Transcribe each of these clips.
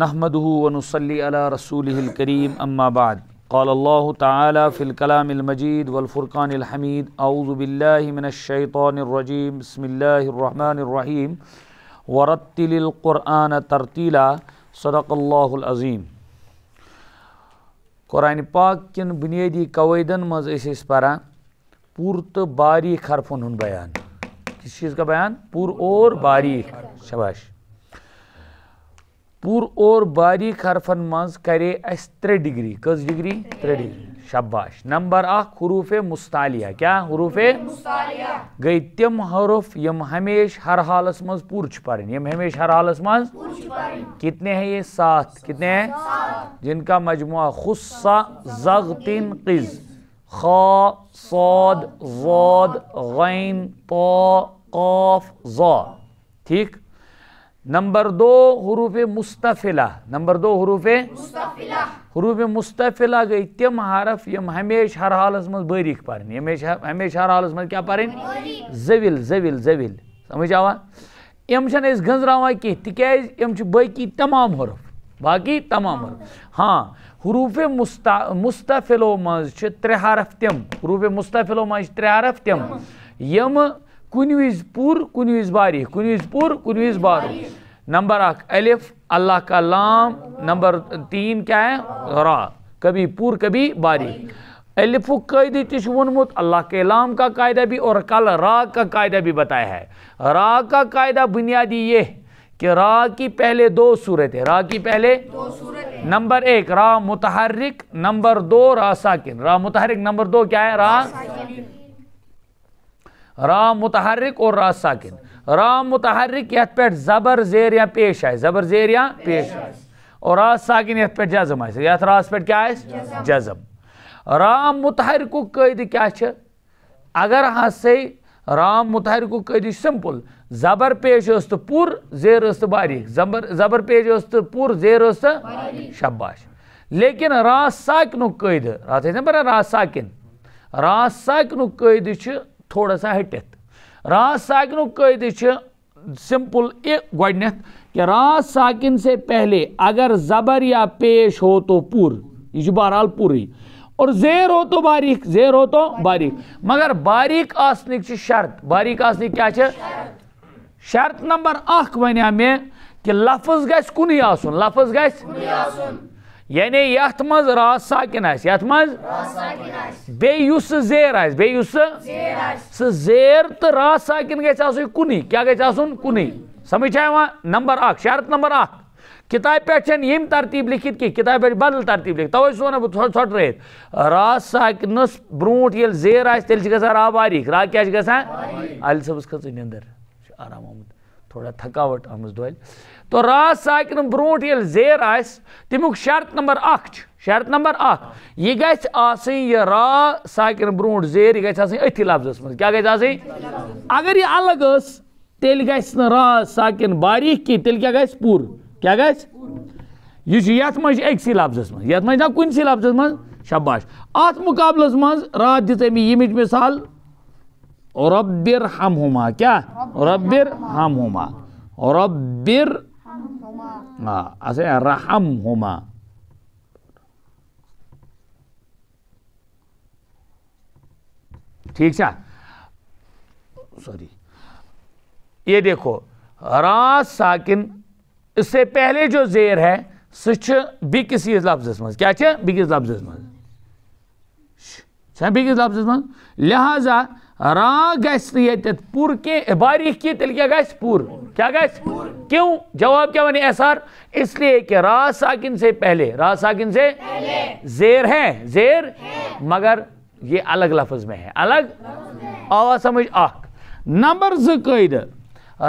نحمده ونصلي على رسوله الكريم أما بعد قال الله تعالى في الكلام المجيد والفرقان الحميد أعوذ بالله من الشيطان الرجيم بسم الله الرحمن الرحيم ورتل القرآن ترتيلا صدق الله العظيم قرآن پاک کن بُنیٲدی قویدن مز اس اس پارا پوٗرٕ تہٕ باریٖک حرفن ہُنٛد بیان کِس چیٖز کا بیان پوٗرٕ اور باریٖک شباش پور اور باریک حرفن مز کرے اس ترے ڈگری کس ڈگری ترے ڈگری شباش نمبر حروف مستالیہ کیا حروف گئی تم حروف یم ہمیش ہر حالس پرن یم ہمیش ہر حالس مز کتنے ہیں یہ ساتھ کتنے ہیں جن کا مجموعہ خصہ زغتن قز خا صاد غین غن قاف زا ٹھیک نمبر دو حروف مستفلہ نمبر دو حروف مستفلہ حروف مستفلہ گئی تم حرف یم ہمیشہ حرحالس مق باریک ہر حر حالس کیا ز زویل زویل زویل سمجھ آوا یم اس گرانا کی تکیز یم باقی تمام حرف باقی تمام حرف ہاں حروف مز چھ مرے حرف تم حروف مز مجھے ترے حرف تم یہ کنویز پُر کنویز باریک کنویز پر کنویز بارو نمبر الف اللہ کا لام نمبر تین کیا ہے را کبھی پور کبھی باری الفکدی تیش وونمت اللہ کے لام کا قاعدہ بھی اور کل را کا قاعدہ بھی بتایا ہے را کا قاعدہ بنیادی یہ کہ را کی پہلے دو صورت ہے را کی پہلے نمبر ایک را متحرک نمبر دو را ساکن را متحرک نمبر دو کیا ہے را را متحرک اور را ساکن را متحرک پیٹ زبر زیر یا پیش آئے زبر زیر یا پیش آئے اور را ساکن یہ پیٹ جزم پیٹ پہ آئے جزم را متحرک قید کیا اگر سے ہاں رام متحرک قید سمپل زبر پیش پور زیر باریک زبر زبر پیش پور زیر است شباش لیکن را ساکن قید رات ساکن را ساکن قید چھے تھوڑا سا ہٹت راس ساکنک قید سمپل یہ کہ راس ساکن سے پہلے اگر زبر یا پیش ہو تو پور یہ بہرحال پوری اور زیر ہو تو باریک زیر ہو تو باریک مگر باریک آسنک شرط باریک آسنک کیا کیا شرط نمبر ونیا میں کہ لفظ کنی آسن لفظ آسن یعنی یعنی مز راس ساکن آہ یعنی سیر آہ زیر تو راس ساکن کنی کیا سمجھا نمبر شرط نمبر آخ کتاب پہ یم ترتیب لکھت کی کتاب پہ بدل ترتیب لکھ توہا ٹھرت راس ساکنس بروٹ زیر آہر تھیلان را باریک رات کیا گا صبس کھند تھوڑا تھکاوٹ آمز دوائل تو راز ساکن برونٹ یل زیر آئیس تیموک شرط نمبر اک شرط نمبر اک یہ گیچ آسیں یہ راز ساکن برونٹ زیر یہ گیچ آسیں ایتھی لفظ اس میں کیا گیچ آسیں اگر یہ الگ اس تیل گیچ نا راز ساکن باریک کی تیل کیا گیچ پور کیا گیچ یہ چھ یہ اتمنج ایک سی لفظ اس میں یہ اتمنج نا کون سی لفظ اس میں شباش آت مقابل اس میں راز جس امی یہ مجھ مثال ربر ہم ہما کیا ربر ہم ہما ربر رحم ہما ٹھیک چھ سوری یہ دیکھو را ساکن اس سے پہلے جو زیر ہے سوچ بکس ہی لفظس مز کیا لفظ منس لفظ مز لہذا را گیس یتھ پور کے باریخ کی تیل کیا گھر پور کیا کیوں جواب کیا احسار اس لیے کہ را ساکن سے پہلے را ساکن سے زیر ہے زیر مگر یہ الگ لفظ میں ہے الگ آواز سمجھ نمبر زل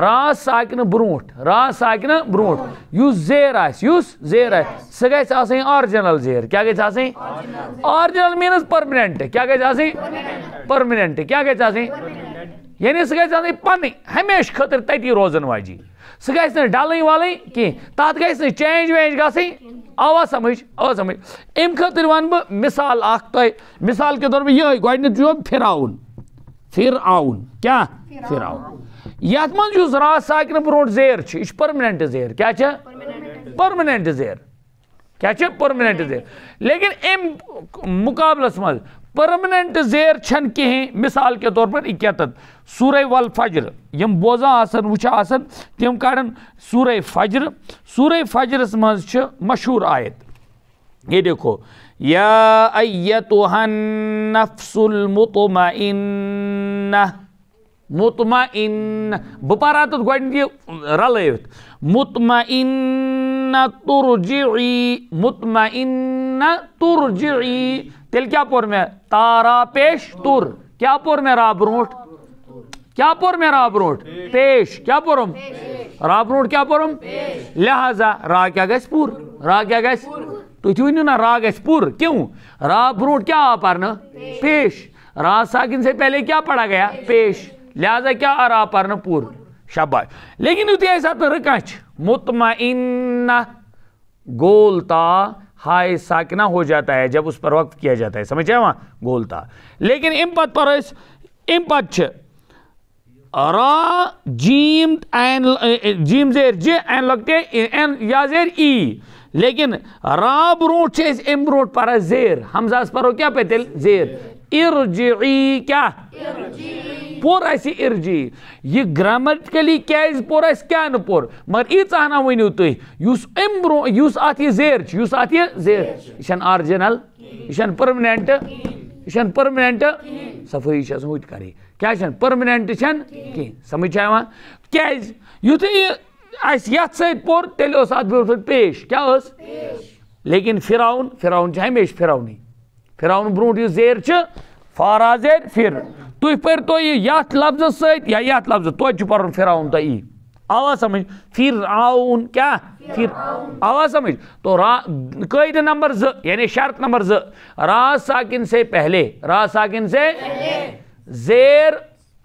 راس ساکن برونٹ راس ساکن برونٹ یوز زیر آس یوز زیر آس سگیس آسیں آرجنل زیر کیا گیس آسیں آرجنل مینز پرمننٹ کیا گیس آسیں پرمننٹ کیا گیس آسیں یعنی سگیس آسیں پانی ہمیش خطر تیتی روزن واجی سگیس نے ڈالنی والی کی تات گیس نے چینج وینج گاسیں آوا سمجھ آوا سمجھ ام خطر وان با مثال آکتا ہے مثال کے دور میں یہ ہوئی گوائی نے جو پھر آون پھر آون کیا پھر آون یت من جو زراعت ساکنہ برونٹ زیر چھ یہ پرمننٹ زیر کیا چھ پرمننٹ زیر کیا چھ پرمننٹ زیر لیکن ام مقابلس من پرمننٹ زیر چھن کہیں مثال کے طور پر اکیتت سورہ والفجر یم بوزا آسن وچھا آسن تیم کارن سورہ فجر سورہ فجر اس منز چھ مشہور آیت یہ دیکھو یا ایتوہن نفس المطمئنہ مطمع بر آپ گی رل مطمعہ تر جی مطمعہ تر جی پور میرے تارا پیش تر کیا پور رات برو کیا رات بر پیش کیا رات برو کیا لہذا را کیا گر را کیا گھر تھی ورنہ را گرو رات برٹ کیا ساکن سے پہلے کیا گیا پیش لہذا کیا آر آ پرن پور شباش لیکن یوتھ آئی سات رکا مطمئن گولتا ہائے ساکنہ ہو جاتا ہے جب اس پر وقت کیا جاتا ہے سمجھے وہاں گولتا لیکن ام پت پر اس ام پت چھ را جیم این جیم زیر جی این لگتے این یا زیر ای لیکن را بروٹ چھ اس ام بروٹ پر زیر حمزہ اس پر ہو کیا پہتے زیر ارجعی کیا ارجعی پور اسی ارجی یہ گرامٹکلی کیاز پور اس کیا نہ پور مگر ایت چاہنا ونیو تو یس ام برو یوس ات زیر چھ یس ات زیر شن ارجنل شن پرمننٹ شن پرمننٹ صفائی چھ ہوت کرے کیا شن پرمننٹ چھن کی سمجھ آوا کیاز یوت یہ اس یت سے پور تیل اس ات پیش کیا اس لیکن فراؤن فراؤن چھ ہمیشہ فراؤنی فراؤن برونٹ یس زیر چھ فاراذ پھر تھی پو لفظ سر یافظہ توہر فراؤن پھر ای آوا سمجھ فر آؤن کیا فر آوا سمجھ تو را نمبر یعنی شرط نمبر را ساکن سے پہلے را ساکن سے زیر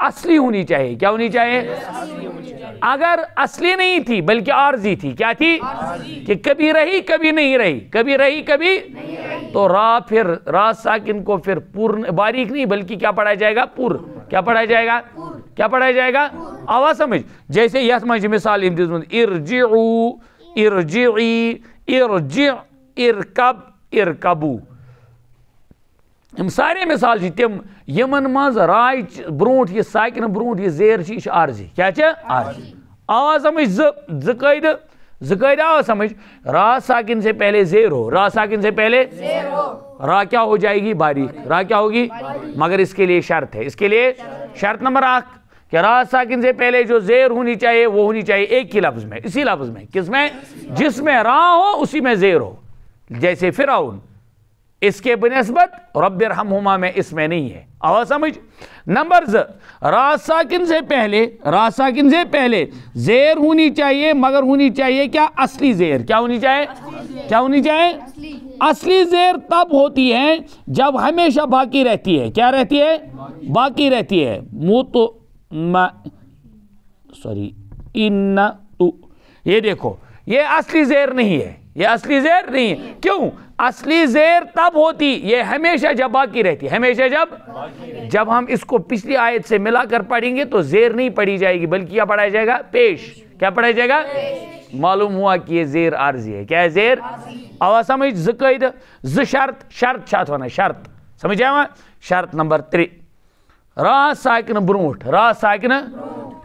اصلی ہونی چاہیے کیا ہونی چاہیے اگر اصلی نہیں تھی بلکہ عارضی تھی کیا تھی کہ کبھی رہی کبھی نہیں رہی کبھی رہی کبھی تو را پھر را ساکن کو پھر پور باریک نہیں بلکہ کیا پڑھایا جائے گا پور کیا پڑھایا جائے گا کیا پڑھایا جائے گا آواز سمجھ جیسے یہ سمجھ مثال ان مند ارجعو ارجعی ارجع ارکب ارکبو سارے مثال چھ تم یمن مز رائے برونٹ یہ ساکن برونٹ یہ زیر یہ عارضی جی، کیا چیز جی۔ آواز سمجھ زواز سمجھ را ساکن سے پہلے زیر ہو را ساکن سے پہلے زیر ہو را کیا ہو جائے گی باریک را کیا ہوگی مگر اس کے لیے شرط ہے اس کے لیے شرط نمبر آخ کہ را ساکن سے پہلے جو زیر ہونی چاہیے وہ ہونی چاہیے ایک ہی لفظ میں اسی لفظ میں کس میں جس میں را ہو اسی میں زیر ہو جیسے فراؤن اس کے بنسبت رب ہما میں اس میں نہیں ہے اور سمجھ نمبر ز پہلے راسا ساکن سے پہلے زیر ہونی چاہیے مگر ہونی چاہیے کیا اصلی زیر کیا ہونی چاہیے کیا ہونی چاہیے اصلی زیر تب ہوتی ہے جب ہمیشہ باقی رہتی ہے کیا رہتی ہے باقی رہتی ہے موری تو یہ دیکھو یہ اصلی زیر نہیں ہے یہ اصلی زیر نہیں ہے کیوں اصلی زیر تب ہوتی یہ ہمیشہ جب باقی رہتی ہمیشہ جب جب ہم اس کو پچھلی آیت سے ملا کر پڑھیں گے تو زیر نہیں پڑھی جائے گی بلکہ کیا جائے گا پیش کیا پڑھایا جائے گا معلوم ہوا کہ یہ زیر عارضی ہے کیا ہے زیر سمجھ زید ز شرط شرط جائے شرط نمبر تری را ساکن بروٹ را سائکن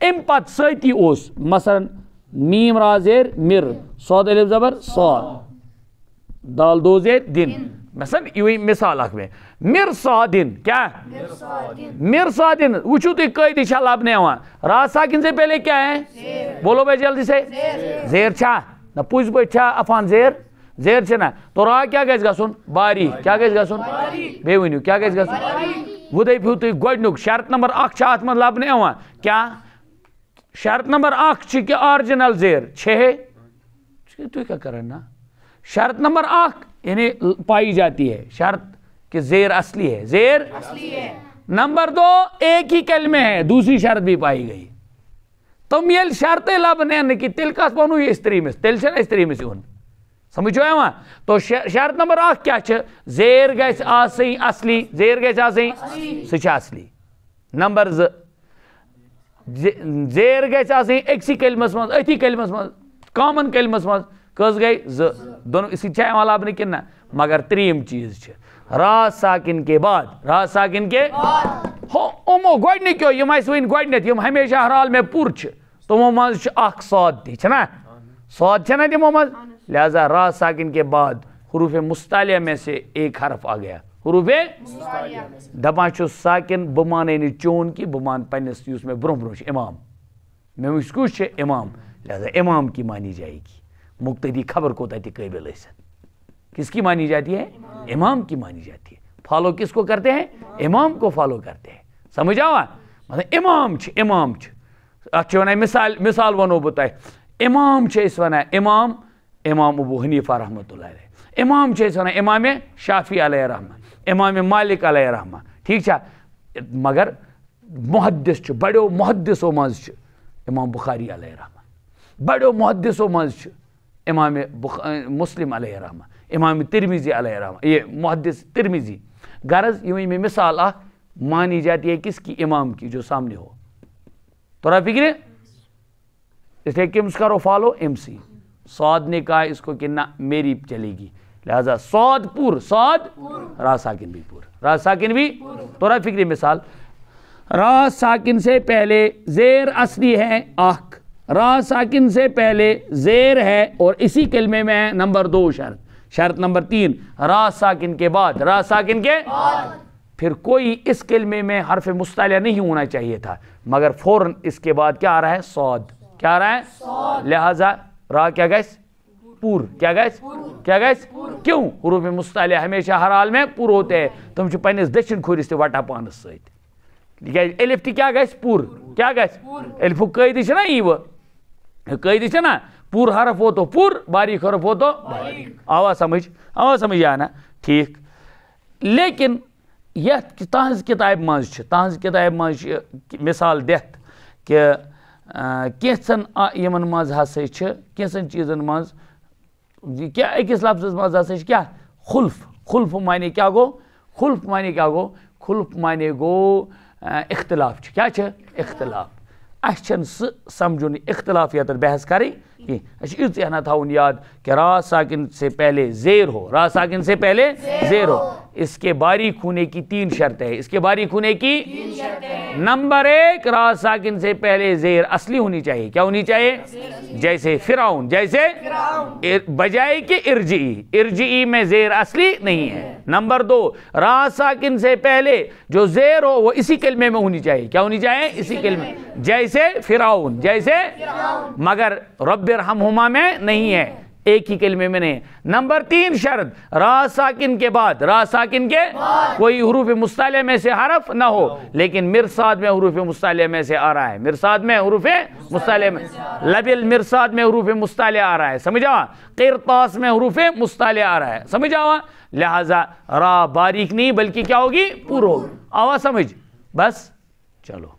ام پت سیتی اوس مثلا میم رازیر مر سواد علیب زبر سواد دال دو زیر دن مثلا یوی مثال اکھ میں مر سا دن کیا ہے مر سا دن اچھو تک کئی دیشا لاب نہیں ہوا راز ساکن سے پہلے کیا ہے بولو بھائی جلدی سے زیر چھا نہ پوچھ بے چھا افان زیر زیر چھنا ہے تو را کیا گئیس گا باری کیا گئیس گا سن بے وینیو کیا گئیس گا سن وہ دائی تو گوڑنک شرط نمبر اکھ چھا آتما لاب نہیں ہوا کیا شرط نمبر کہ آرجنل زیر چھے تو کیا نا شرط نمبر یعنی پائی جاتی ہے شرط کہ زیر اصلی ہے زیر اصلی ہے نمبر دو ایک ہی کلمہ ہے دوسری شرط بھی پائی گئی تم یہ شرط لبنین کی تھی کس بنو ہون سمجھو ہے وہاں تو شرط نمبر کیا چھے زیر گیس آسی اصلی زیر گیس سچا اصلی نمبر ز زیر گئی چاہ سہیں ایک سی کلمس مز ایتی کلمس مز کامن کلمس مز کس گئی ز دونوں اسی چاہے والا بنی کنن ہے مگر تریم چیز چھے را ساکن کے بعد را ساکن کے ہو امو گوڑنی کیوں یہ میں سوئین گوڑنی تھی ہمیشہ حرال میں پور چھے تو مو مز چھے آخ ساد تھی چھے نا ساد چھے نا دی لہذا را ساکن کے بعد حروف مستالیہ میں سے ایک حرف آ گیا دپانس ساکن بہ مانے نی چون کی بہ مان میں برہ برہ امام میں کس امام لہذا امام کی مانی جائے گی مقتدی خبر کو تہ قابل غسن کس کی مانی جاتی ہے امام کی مانی جاتی ہے فالو کس کو کرتے ہیں امام کو فالو کرتے ہیں سمجھ مطلب امام امام ات اچھا، وثال مثال ونو تہ امام اس امام امام ابو حنیفہ رحمۃ اللہ علیہ امام اس امام شافی علیہ رحمہ امام مالک علیہ رحمہ ٹھیک چھ مگر محدث و مز چھ امام بخاری علیہ الحمان بڑی محدث چھ امام بخ... مسلم علیہ رحمہ امام ترمیزی علیہ رحمہ یہ محدث ترمیزی غرض یہ میں مثال آہ مانی جاتی ہے کس کی امام کی جو سامنے ہو تو تورہ فکر کا رو فالو ایم سی نے کہا اس کو کہ میری چلے گی لہذا سعود پور را ساکن بھی پور را ساکن بھی تو رائے فکری مثال را ساکن سے پہلے زیر اصلی ہے آخ را ساکن سے پہلے زیر ہے اور اسی کلمے میں ہے نمبر دو شرط شرط نمبر تین را ساکن کے بعد را ساکن کے پھر کوئی اس کلمے میں حرف مستعلیہ نہیں ہونا چاہیے تھا مگر فوراً اس کے بعد کیا آ رہا ہے سعود کیا آ رہا ہے لہٰذا را کیا گئے پور کیا گیس کیا گیس کیوں حروف مستعلی ہمیشہ ہر حال میں پور ہوتے ہیں تم چھو پینس دشن کھوری سے وٹا پانس سائٹ الیف تی کیا گیس پور کیا گیس الیف قیدی شنا ہی وہ قیدی شنا پور حرف ہو تو پور باریک حرف ہو تو باریک آوا سمجھ آوا سمجھ جانا ٹھیک لیکن یہ تانز کتاب مانز چھے تانز کتاب مانز چھے مثال دیت کہ کیسن یمن مانز حاصل چھے کیسن چیزن مانز جی، اس لفظ سے کیا خلف خلف معنی کیا گو خلف معنی کیا گو خلف معنی گو اختلاف کیا اختلاف اچھے اختلاف یا تر بحث کریں تھا ان یاد کہ ساکن سے پہلے زیر ہو را ساکن سے پہلے زیر ہو اس کے باریک ہونے کی تین شرط ہے اس کے باریک ہونے کی نمبر ایک ساکن سے پہلے زیر اصلی ہونی چاہیے کیا ہونی چاہیے جیسے فراؤن جیسے بجائے کہ ارجعی ارجعی میں زیر اصلی نہیں ہے نمبر دو راہ ساکن سے پہلے جو زیر ہو وہ اسی کلمے میں ہونی چاہیے کیا ہونی چاہیے اسی کلمے جیسے فراؤن جیسے مگر رب رحمہما میں نہیں ہے ایک ہی کلمے میں نہیں ہے نمبر تین شرط را ساکن کے بعد را ساکن کے کوئی حروف مستعلیہ میں سے حرف نہ ہو لیکن مرساد میں حروف مستعلیہ میں سے آ رہا ہے مرساد میں حروف مستعلیہ میں لب المرساد میں حروف مستعلیہ آ رہا ہے سمجھا ہوا قرطاس میں حروف مستعلیہ آ رہا ہے سمجھا ہوا لہٰذا را باریک نہیں بلکہ کیا ہوگی پور ہوگی آوہ سمجھ بس چلو